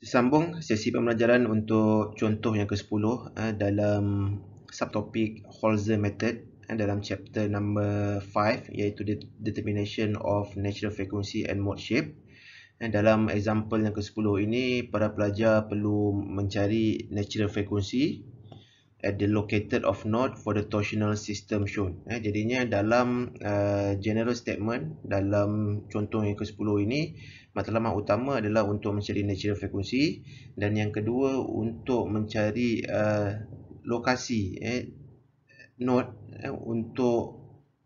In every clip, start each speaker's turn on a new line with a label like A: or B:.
A: sambung sesi pembelajaran untuk contoh yang ke-10 eh, dalam subtopik Holzer method eh, dalam chapter number 5 iaitu de- determination of natural frequency and mode shape. Eh, dalam example yang ke-10 ini para pelajar perlu mencari natural frequency at the located of node for the torsional system shown eh, jadinya dalam uh, general statement dalam contoh yang ke-10 ini matlamat utama adalah untuk mencari natural frekuensi dan yang kedua untuk mencari uh, lokasi eh, node eh, untuk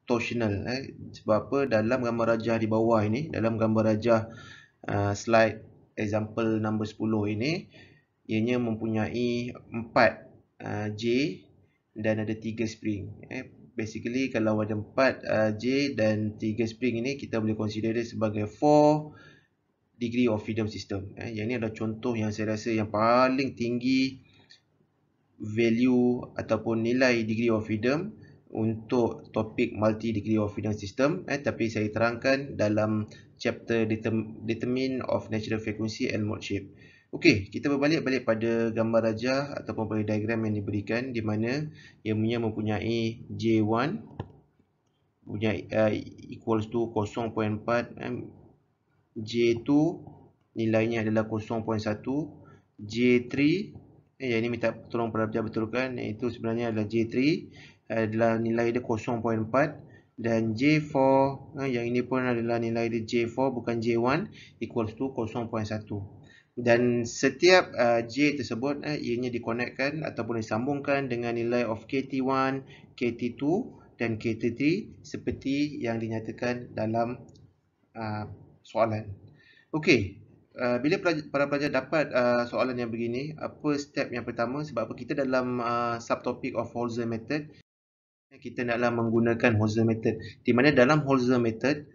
A: torsional eh. sebab apa dalam gambar rajah di bawah ini dalam gambar rajah uh, slide example number 10 ini ianya mempunyai empat Uh, J dan ada 3 spring eh, Basically kalau ada 4 uh, J dan 3 spring ini kita boleh consider dia sebagai 4 degree of freedom system eh, Yang ini adalah contoh yang saya rasa yang paling tinggi value ataupun nilai degree of freedom untuk topik multi degree of freedom system eh, tapi saya terangkan dalam chapter determine of natural frequency and mode shape Okey, kita berbalik balik pada gambar rajah ataupun pada diagram yang diberikan di mana ia punya mempunyai J1 punya uh, eh, equals to 0.4 eh. J2 nilainya adalah 0.1 J3 eh, yang ini minta tolong pada pejabat betulkan iaitu sebenarnya adalah J3 adalah nilai dia 0.4 dan J4 eh, yang ini pun adalah nilai dia J4 bukan J1 equals to dan setiap uh, J tersebut eh, ianya dikonekkan ataupun disambungkan dengan nilai of KT1, KT2 dan KT3 seperti yang dinyatakan dalam uh, soalan. Okey, uh, bila pelajar, para pelajar dapat uh, soalan yang begini, apa step yang pertama sebab apa kita dalam uh, subtopik of Holzer method kita naklah menggunakan Holzer method di mana dalam Holzer method uh,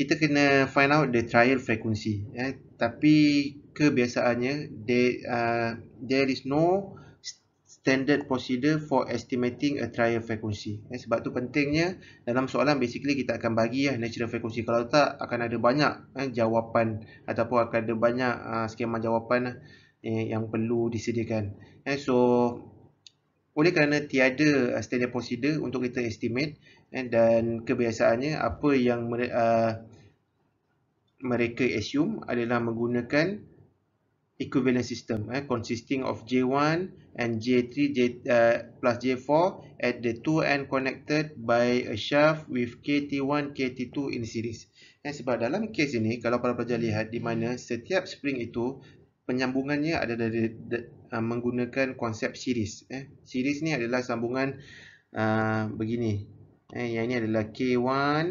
A: kita kena find out the trial frequency eh tapi kebiasaannya there uh, there is no standard procedure for estimating a trial frequency eh, sebab tu pentingnya dalam soalan basically kita akan bagi ya natural frequency kalau tak akan ada banyak eh, jawapan ataupun akan ada banyak uh, skema jawapan eh, yang perlu disediakan eh, so oleh kerana tiada uh, standard procedure untuk kita estimate dan kebiasaannya apa yang uh, mereka assume adalah menggunakan equivalent system eh, consisting of J1 and J3 J, uh, plus J4 at the two end connected by a shaft with KT1, KT2 in series. Eh, sebab dalam kes ini, kalau para pelajar lihat di mana setiap spring itu penyambungannya ada dari de, de, uh, menggunakan konsep series. Eh. Series ni adalah sambungan uh, begini. Eh, yang ini adalah K1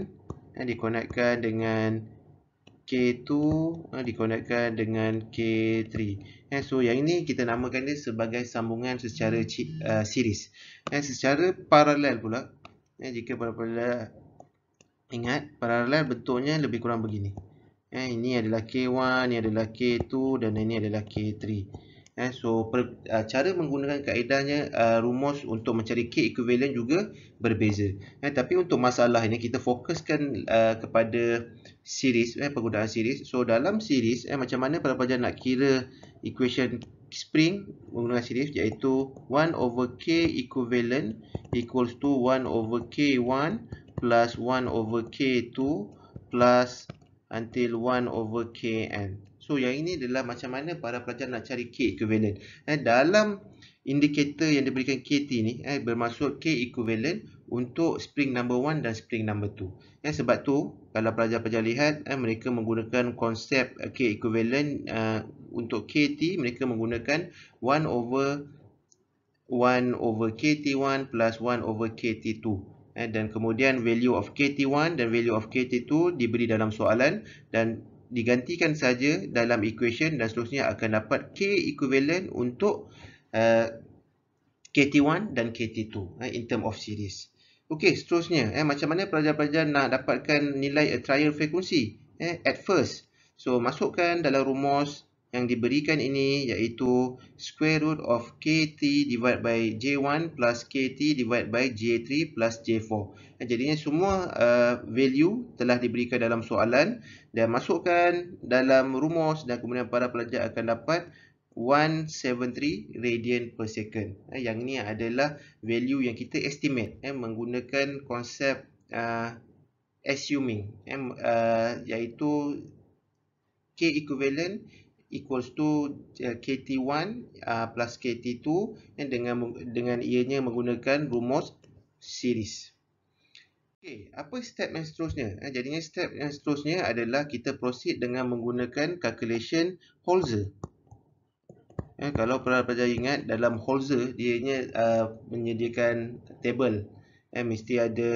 A: eh, dikonekkan dengan K2 uh, eh, dikonekkan dengan K3. Eh, so yang ini kita namakan dia sebagai sambungan secara uh, series. Eh, secara paralel pula. Eh, jika paralel, ingat, paralel bentuknya lebih kurang begini. Eh, ini adalah K1, ini adalah K2 dan ini adalah K3. Eh, so per, uh, cara menggunakan kaedahnya uh, rumus untuk mencari k equivalent juga berbeza. Eh, tapi untuk masalah ini kita fokuskan uh, kepada series, eh, penggunaan series. So dalam series eh, macam mana pada pelajar nak kira equation spring menggunakan series iaitu 1 over k equivalent equals to 1 over k1 plus 1 over k2 plus until 1 over kn. So yang ini adalah macam mana para pelajar nak cari K equivalent. Eh, dalam indikator yang diberikan KT ni eh, bermaksud K equivalent untuk spring number 1 dan spring number 2. Eh, sebab tu kalau pelajar-pelajar lihat eh, mereka menggunakan konsep eh, K equivalent uh, untuk KT mereka menggunakan 1 over 1 over KT1 plus 1 over KT2. Eh, dan kemudian value of KT1 dan value of KT2 diberi dalam soalan dan digantikan saja dalam equation dan seterusnya akan dapat K equivalent untuk uh, eh, KT1 dan KT2 eh, in term of series. Okey, seterusnya eh, macam mana pelajar-pelajar nak dapatkan nilai a eh, trial frequency eh, at first. So, masukkan dalam rumus yang diberikan ini iaitu square root of kt divided by j1 plus kt divided by j3 plus j4. Jadinya semua uh, value telah diberikan dalam soalan dan masukkan dalam rumus dan kemudian para pelajar akan dapat 173 radian per second. Eh, yang ini adalah value yang kita estimate eh, menggunakan konsep uh, assuming eh, uh, iaitu k equivalent equals to eh, KT1 ah, plus KT2 dengan dengan ianya menggunakan rumus series. Okey, apa step yang seterusnya? Eh, jadinya step yang seterusnya adalah kita proceed dengan menggunakan calculation Holzer. Eh, kalau pernah pelajar ingat dalam Holzer dia uh, ah, menyediakan table. Eh, mesti ada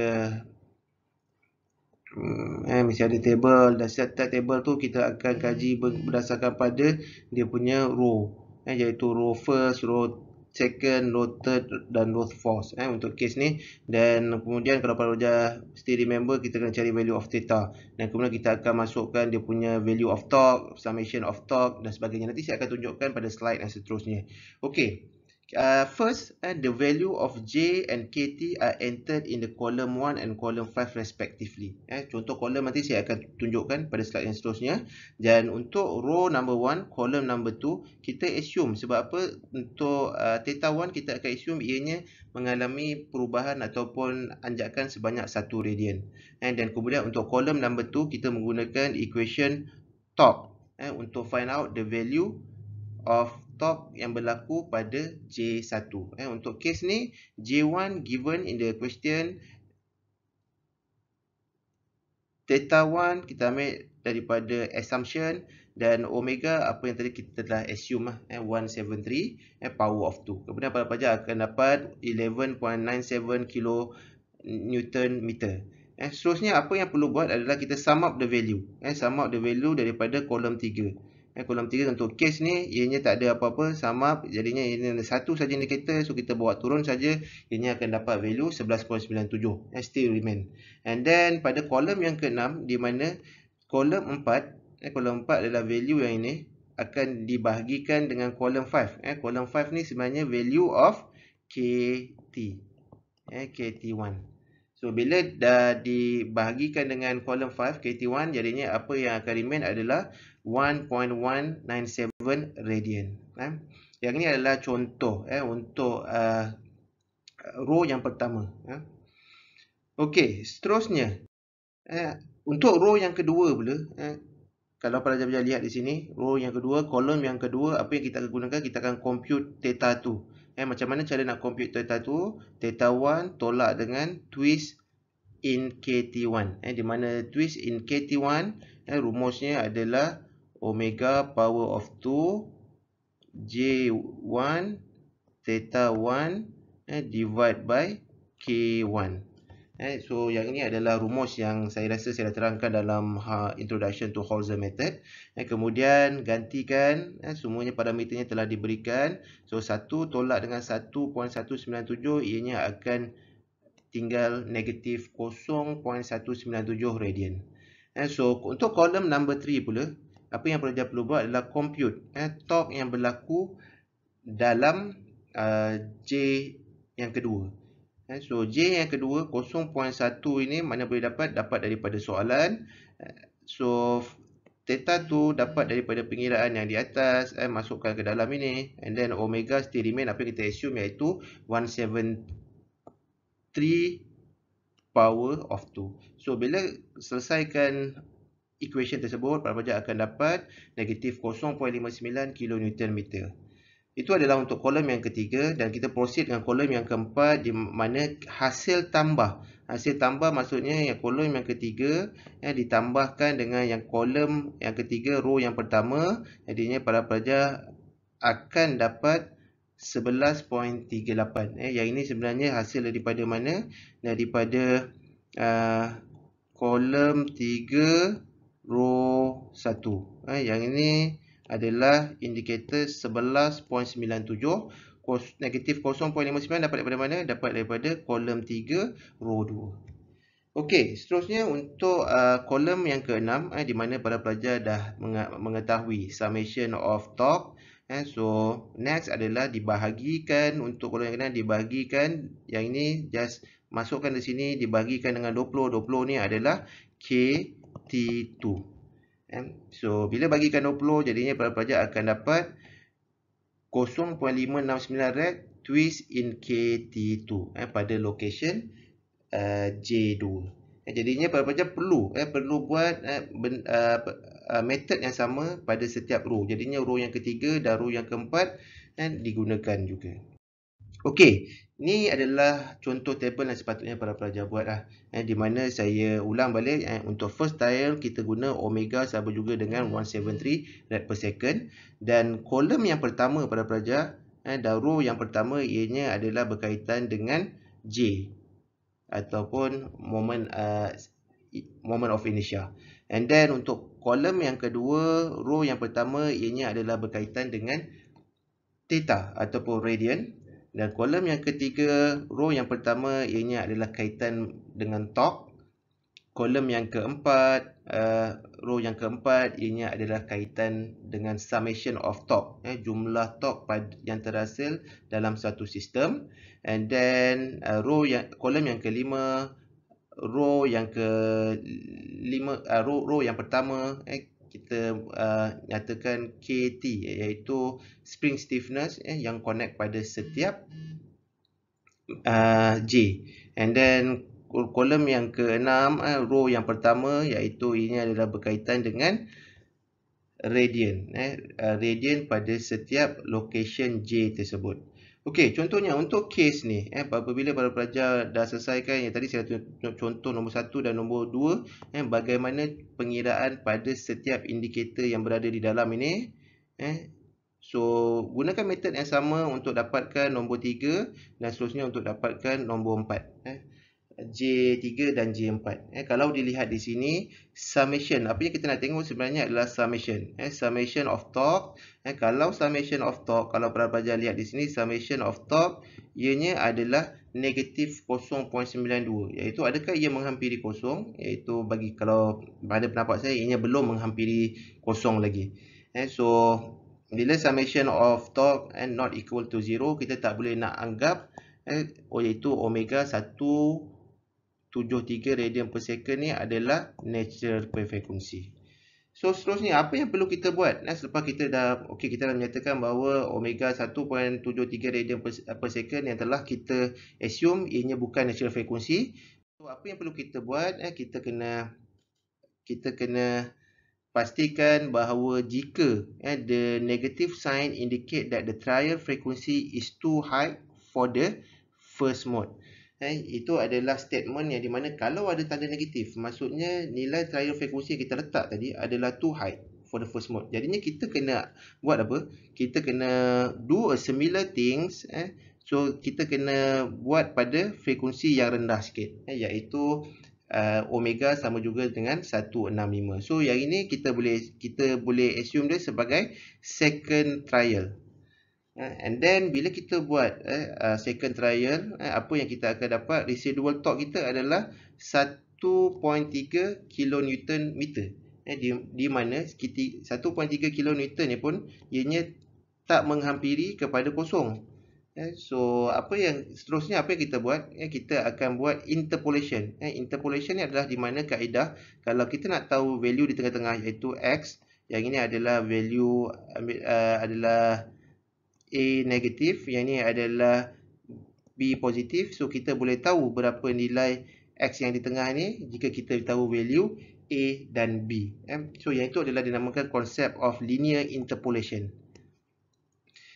A: Hmm, eh mesti ada table dan setiap table tu kita akan kaji berdasarkan pada dia punya row eh iaitu row first row second row third dan row fourth eh untuk case ni dan kemudian kalau pada still remember kita kena cari value of theta dan kemudian kita akan masukkan dia punya value of torque summation of torque dan sebagainya nanti saya akan tunjukkan pada slide yang seterusnya okey uh, first uh, the value of J and KT are entered in the column 1 and column 5 respectively eh, contoh column nanti saya akan tunjukkan pada slide yang seterusnya dan untuk row number 1 column number 2 kita assume sebab apa untuk uh, theta 1 kita akan assume ianya mengalami perubahan ataupun anjakan sebanyak 1 radian eh, dan kemudian untuk column number 2 kita menggunakan equation top eh, untuk find out the value of top yang berlaku pada J1. Eh, untuk kes ni, J1 given in the question Theta 1 kita ambil daripada assumption dan omega apa yang tadi kita telah assume lah eh, 173 eh, power of 2. Kemudian pada pelajar akan dapat 11.97 kilo newton meter. Eh, seterusnya apa yang perlu buat adalah kita sum up the value. Eh, sum up the value daripada kolom 3 eh, kolom 3 untuk case ni ianya tak ada apa-apa sama jadinya ini ada satu saja indicator so kita bawa turun saja ini akan dapat value 11.97 eh, still remain and then pada kolom yang keenam di mana kolom 4 eh, kolom 4 adalah value yang ini akan dibahagikan dengan kolom 5 eh, kolom 5 ni sebenarnya value of KT eh, KT1 So, bila dah dibahagikan dengan kolom 5, KT1, jadinya apa yang akan remain adalah 1.197 radian. Eh. Yang ini adalah contoh eh, untuk uh, row yang pertama. Eh. Okey, seterusnya. Eh, untuk row yang kedua pula. Eh, kalau pelajar-pelajar lihat di sini. Row yang kedua, kolom yang kedua. Apa yang kita akan gunakan? Kita akan compute theta 2. Eh, macam mana cara nak compute theta 2? Theta 1 tolak dengan twist in KT1. Eh, di mana twist in KT1 eh, rumusnya adalah omega power of 2 J1 theta 1 eh, divide by K1. Eh, so, yang ini adalah rumus yang saya rasa saya dah terangkan dalam ha, introduction to Holzer method. Eh, kemudian, gantikan eh, semuanya parameternya telah diberikan. So, 1 tolak dengan 1.197 ianya akan tinggal negatif 0.197 radian. Eh, so, untuk kolom number 3 pula, apa yang pelajar perlu buat adalah compute eh, torque yang berlaku dalam uh, J yang kedua. Eh, so J yang kedua 0.1 ini mana boleh dapat? Dapat daripada soalan. Eh, so theta tu dapat daripada pengiraan yang di atas eh, masukkan ke dalam ini. And then omega still remain apa yang kita assume iaitu 173 power of 2. So bila selesaikan equation tersebut, para pelajar akan dapat negatif 0.59 kNm. Itu adalah untuk kolom yang ketiga dan kita proceed dengan kolom yang keempat di mana hasil tambah. Hasil tambah maksudnya yang kolom yang ketiga ya, ditambahkan dengan yang kolom yang ketiga, row yang pertama. Jadinya para pelajar akan dapat 11.38. Ya. Eh, yang ini sebenarnya hasil daripada mana? Daripada uh, kolom tiga, rho 1. Eh, yang ini adalah indikator 11.97. Negatif 0.59 dapat daripada mana? Dapat daripada kolom 3, rho 2. Okey, seterusnya untuk uh, kolom yang keenam, eh, di mana para pelajar dah mengetahui summation of top. Eh, so, next adalah dibahagikan untuk kolom yang keenam, dibahagikan yang ini just masukkan di sini, dibahagikan dengan 20. 20 ni adalah K 42 eh? So bila bagikan 20 Jadinya para pelajar akan dapat 0.569 red Twist in KT2 eh? Pada location uh, eh, J2 eh, Jadinya para pelajar perlu eh? Perlu buat eh, ben, uh, uh, Method yang sama pada setiap row Jadinya row yang ketiga dan row yang keempat eh? Digunakan juga Okey, ini adalah contoh table yang sepatutnya para pelajar buat lah. Eh, di mana saya ulang balik eh, untuk first tile kita guna omega sama juga dengan 173 rad per second dan kolom yang pertama para pelajar eh, dan row yang pertama ianya adalah berkaitan dengan J ataupun moment uh, moment of inertia and then untuk kolom yang kedua row yang pertama ianya adalah berkaitan dengan theta ataupun radian dan kolom yang ketiga, row yang pertama ianya adalah kaitan dengan talk. Kolom yang keempat, uh, row yang keempat ianya adalah kaitan dengan summation of talk. Eh, jumlah talk yang terhasil dalam satu sistem. And then, uh, row yang, kolom yang kelima, row yang kelima, uh, row, row yang pertama, eh, kita uh, nyatakan KT iaitu spring stiffness eh, yang connect pada setiap uh, J and then kolom yang keenam eh, row yang pertama iaitu ini adalah berkaitan dengan radian eh, uh, radian pada setiap location J tersebut Okey, contohnya untuk kes ni, eh, apabila para pelajar dah selesaikan yang tadi saya tunjuk contoh nombor 1 dan nombor 2, eh, bagaimana pengiraan pada setiap indikator yang berada di dalam ini. Eh. So, gunakan method yang sama untuk dapatkan nombor 3 dan seterusnya untuk dapatkan nombor 4. Eh. J3 dan J4. Eh, kalau dilihat di sini, summation. Apa yang kita nak tengok sebenarnya adalah summation. Eh, summation of torque. Eh, kalau summation of torque, kalau pelajar lihat di sini, summation of torque, ianya adalah negatif 0.92. Iaitu adakah ia menghampiri kosong? Iaitu bagi kalau pada pendapat saya, ianya belum menghampiri kosong lagi. Eh, so, bila summation of torque and eh, not equal to zero, kita tak boleh nak anggap eh, iaitu omega 1 0.73 radian per second ni adalah natural perfect kongsi. So seterusnya apa yang perlu kita buat? Nah selepas kita dah okey kita dah menyatakan bahawa omega 1.73 radian eh, per second yang telah kita assume ianya bukan natural frequency. So apa yang perlu kita buat? Eh kita kena kita kena pastikan bahawa jika eh the negative sign indicate that the trial frequency is too high for the first mode. Eh, itu adalah statement yang di mana kalau ada tanda negatif, maksudnya nilai trial frequency yang kita letak tadi adalah too high for the first mode. Jadinya kita kena buat apa? Kita kena do a similar things. Eh. So, kita kena buat pada frekuensi yang rendah sikit. Eh, iaitu uh, omega sama juga dengan 165. So, yang ini kita boleh kita boleh assume dia sebagai second trial. Eh, and then bila kita buat eh, uh, second trial, eh, apa yang kita akan dapat residual torque kita adalah 1.3 kilonewton meter. Eh, di, di mana 1.3 kilonewton ni pun ianya tak menghampiri kepada kosong. Eh, so apa yang seterusnya apa yang kita buat? Eh, kita akan buat interpolation. Eh, interpolation ni adalah di mana kaedah kalau kita nak tahu value di tengah-tengah iaitu x, yang ini adalah value uh, adalah A negatif, yang ini adalah B positif. So, kita boleh tahu berapa nilai X yang di tengah ni jika kita tahu value A dan B. Eh? So, yang itu adalah dinamakan concept of linear interpolation.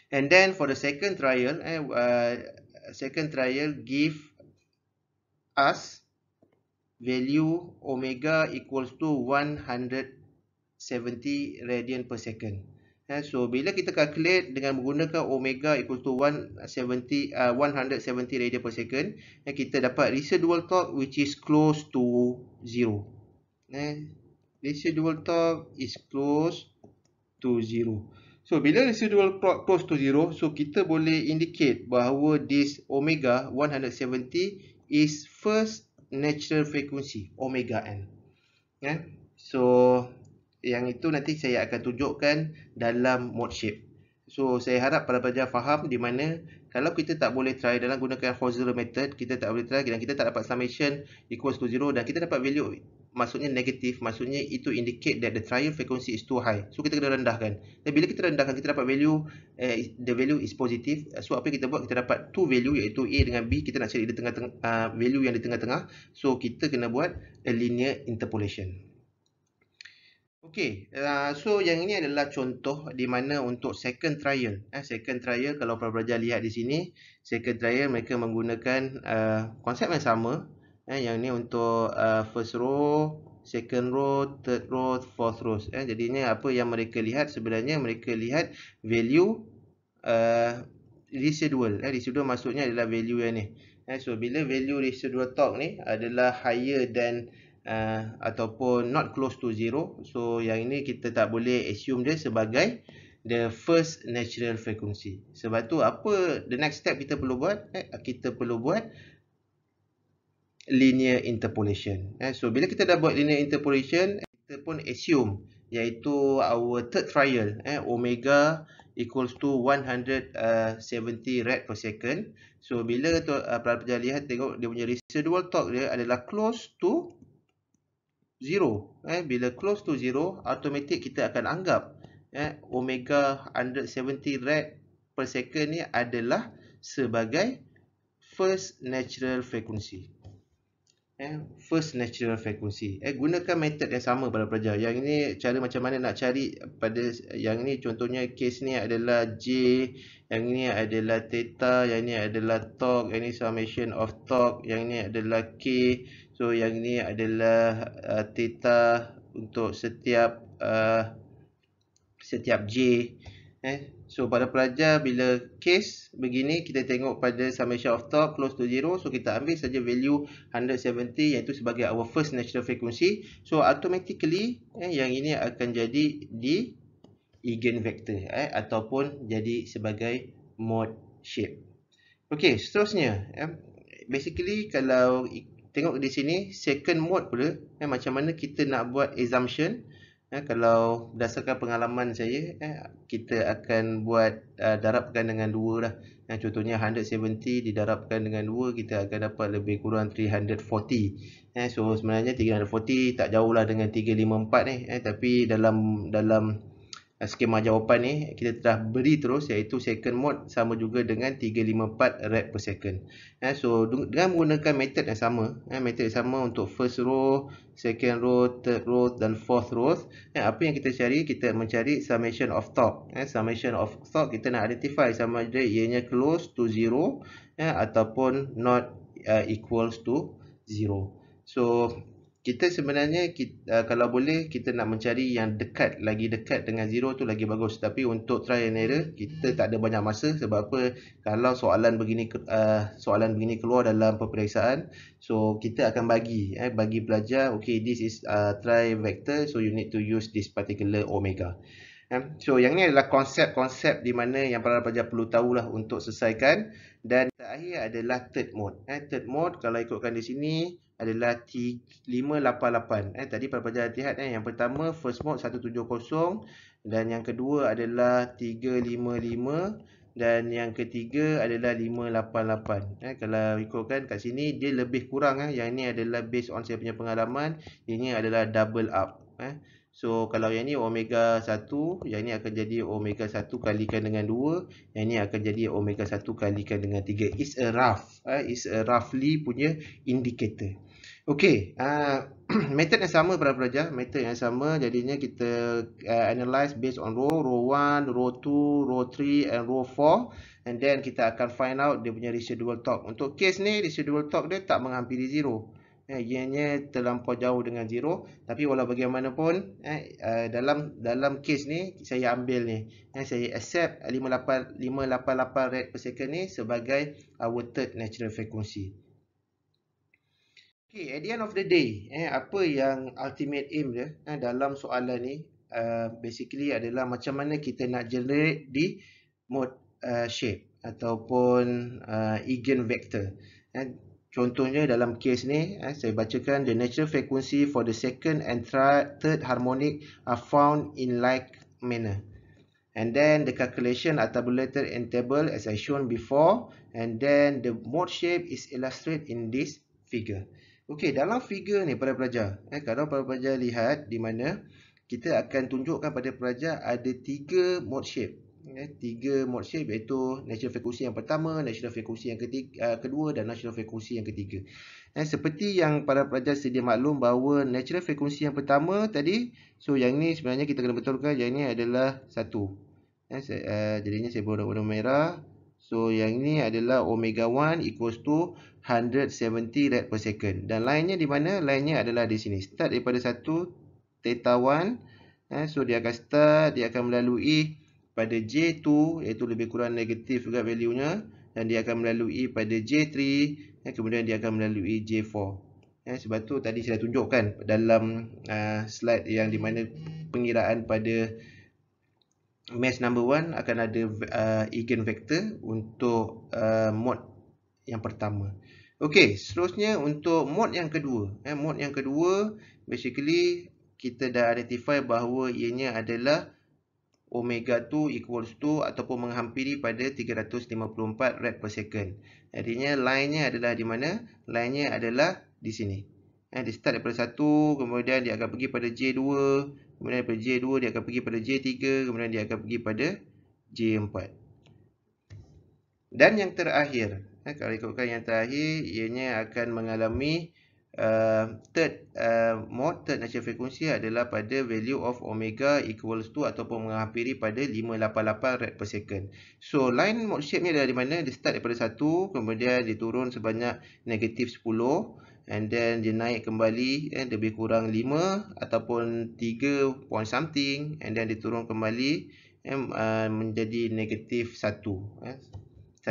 A: And then for the second trial, eh, uh, second trial give us value omega equals to 170 radian per second. Eh, so, bila kita calculate dengan menggunakan omega equal to 170, uh, 170 uh, radian per second, eh, kita dapat residual torque which is close to 0. Eh, residual torque is close to 0. So, bila residual torque close to zero, so kita boleh indicate bahawa this omega 170 is first natural frequency, omega n. Yeah? So, yang itu nanti saya akan tunjukkan dalam mode shape so saya harap para pelajar faham di mana kalau kita tak boleh try dalam gunakan Hozler method kita tak boleh try dan kita tak dapat summation equals to zero dan kita dapat value maksudnya negatif maksudnya itu indicate that the trial frequency is too high so kita kena rendahkan dan bila kita rendahkan kita dapat value eh, the value is positive so apa kita buat kita dapat two value iaitu A dengan B kita nak cari di tengah-tengah uh, value yang di tengah-tengah so kita kena buat a linear interpolation Okey, uh, so yang ini adalah contoh di mana untuk second trial. Eh, second trial, kalau pelajar lihat di sini, second trial mereka menggunakan uh, konsep yang sama. Eh, yang ini untuk uh, first row, second row, third row, fourth row. Eh, jadinya apa yang mereka lihat sebenarnya mereka lihat value uh, residual. Eh, residual maksudnya adalah value yang ni. Eh, so bila value residual torque ni adalah higher than Eh, ataupun not close to zero. So yang ini kita tak boleh assume dia sebagai the first natural frequency. Sebab tu apa the next step kita perlu buat? Eh, kita perlu buat linear interpolation. Eh, so bila kita dah buat linear interpolation, kita pun assume iaitu our third trial eh, omega equals to 170 rad per second. So bila tu uh, eh, pelajar lihat tengok dia punya residual torque dia adalah close to 0 eh bila close to 0 automatik kita akan anggap eh omega 170 rad per second ni adalah sebagai first natural frequency eh first natural frequency eh gunakan method yang sama pada pelajar yang ini cara macam mana nak cari pada yang ini contohnya case ni adalah j yang ini adalah theta yang ini adalah tau. yang ini summation of tau. yang ini adalah k So yang ini adalah uh, theta untuk setiap uh, setiap J. Eh? So pada pelajar bila case begini kita tengok pada summation of top close to zero. So kita ambil saja value 170 iaitu sebagai our first natural frequency. So automatically eh, yang ini akan jadi di eigen vector eh? ataupun jadi sebagai mode shape. Okay seterusnya. Eh? Basically kalau tengok di sini second mode pula eh, macam mana kita nak buat assumption eh, kalau berdasarkan pengalaman saya eh, kita akan buat uh, darabkan dengan 2 lah eh, contohnya 170 didarabkan dengan 2 kita akan dapat lebih kurang 340 eh, so sebenarnya 340 tak jauh lah dengan 354 ni eh, tapi dalam dalam Eh, skema jawapan ni kita telah beri terus iaitu second mode sama juga dengan 354 rep per second eh, so dengan menggunakan method yang sama eh, method yang sama untuk first row second row, third row dan fourth row eh, apa yang kita cari kita mencari summation of top eh, summation of top kita nak identify sama ada ianya close to zero eh, ataupun not uh, equals to zero so kita sebenarnya kita, uh, eh, kalau boleh kita nak mencari yang dekat lagi dekat dengan zero tu lagi bagus tapi untuk try and error kita tak ada banyak masa sebab apa kalau soalan begini uh, soalan begini keluar dalam peperiksaan so kita akan bagi eh bagi pelajar okay this is uh, try vector so you need to use this particular omega eh, So yang ni adalah konsep-konsep di mana yang para pelajar perlu lah untuk selesaikan Dan terakhir adalah third mode Third mode kalau ikutkan di sini adalah 588 eh tadi pada pada hati eh yang pertama first mode 170 dan yang kedua adalah 355 dan yang ketiga adalah 588 eh kalau ikutkan kat sini dia lebih kurang eh yang ini adalah based on saya punya pengalaman ini adalah double up eh so kalau yang ini omega 1 yang ini akan jadi omega 1 kalikan dengan 2 yang ini akan jadi omega 1 kalikan dengan 3 It's a rough eh is a roughly punya indicator Okey, uh, method yang sama pada pelajar, method yang sama jadinya kita uh, ah, analyze based on row, row 1, row 2, row 3 and row 4 and then kita akan find out dia punya residual torque. Untuk case ni residual torque dia tak menghampiri zero. Eh, ianya terlampau jauh dengan zero. tapi walau bagaimanapun eh, uh, dalam dalam case ni saya ambil ni eh, saya accept 58 588 rate per second ni sebagai our third natural frequency Okay, at the end of the day, eh, apa yang ultimate aim dia eh, dalam soalan ni uh, basically adalah macam mana kita nak generate di mode uh, shape ataupun uh, eigen vector. Eh, contohnya dalam case ni, eh, saya bacakan the natural frequency for the second and third harmonic are found in like manner. And then the calculation are tabulated in table as I shown before. And then the mode shape is illustrated in this figure. Okey, dalam figure ni pada pelajar. Eh, kadang pada pelajar lihat di mana kita akan tunjukkan pada pelajar ada tiga mode shape. Eh, tiga mode shape iaitu natural frequency yang pertama, natural frequency yang ketiga, uh, eh, kedua dan natural frequency yang ketiga. Eh, seperti yang para pelajar sedia maklum bahawa natural frequency yang pertama tadi, so yang ini sebenarnya kita kena betulkan yang ini adalah satu. Eh, saya, uh, eh, jadinya saya berwarna merah. So yang ini adalah omega 1 equals to 170 rad per second. Dan lainnya di mana? Lainnya adalah di sini. Start daripada satu theta 1. Eh, so, dia akan start. Dia akan melalui pada J2. Iaitu lebih kurang negatif juga value-nya. Dan dia akan melalui pada J3. Eh, kemudian dia akan melalui J4. Eh, sebab tu tadi saya tunjukkan dalam uh, slide yang di mana pengiraan pada mass number 1 akan ada uh, eh, eigen vector untuk uh, mode yang pertama. Okey, seterusnya untuk mode yang kedua. Eh, mode yang kedua, basically kita dah identify bahawa ianya adalah omega tu equals to ataupun menghampiri pada 354 rad per second. Artinya line-nya adalah di mana? Line-nya adalah di sini. Eh, dia start daripada 1, kemudian dia akan pergi pada J2, kemudian daripada J2 dia akan pergi pada J3, kemudian dia akan pergi pada J4. Dan yang terakhir, Eh, kalau ikutkan yang terakhir, ianya akan mengalami Uh, third uh, mode, third natural frequency adalah pada value of omega equals to ataupun menghampiri pada 588 rad per second. So line mode shape ni adalah di mana dia start daripada 1 kemudian dia turun sebanyak negatif 10 and then dia naik kembali eh, lebih kurang 5 ataupun 3 point something and then dia turun kembali eh, uh, menjadi negatif 1. Eh.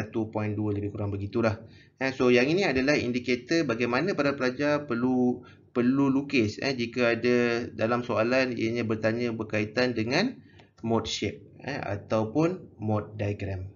A: 1.2 lebih kurang begitulah. Eh, so yang ini adalah indikator bagaimana para pelajar perlu perlu lukis eh, jika ada dalam soalan ianya bertanya berkaitan dengan mode shape eh, ataupun mode diagram.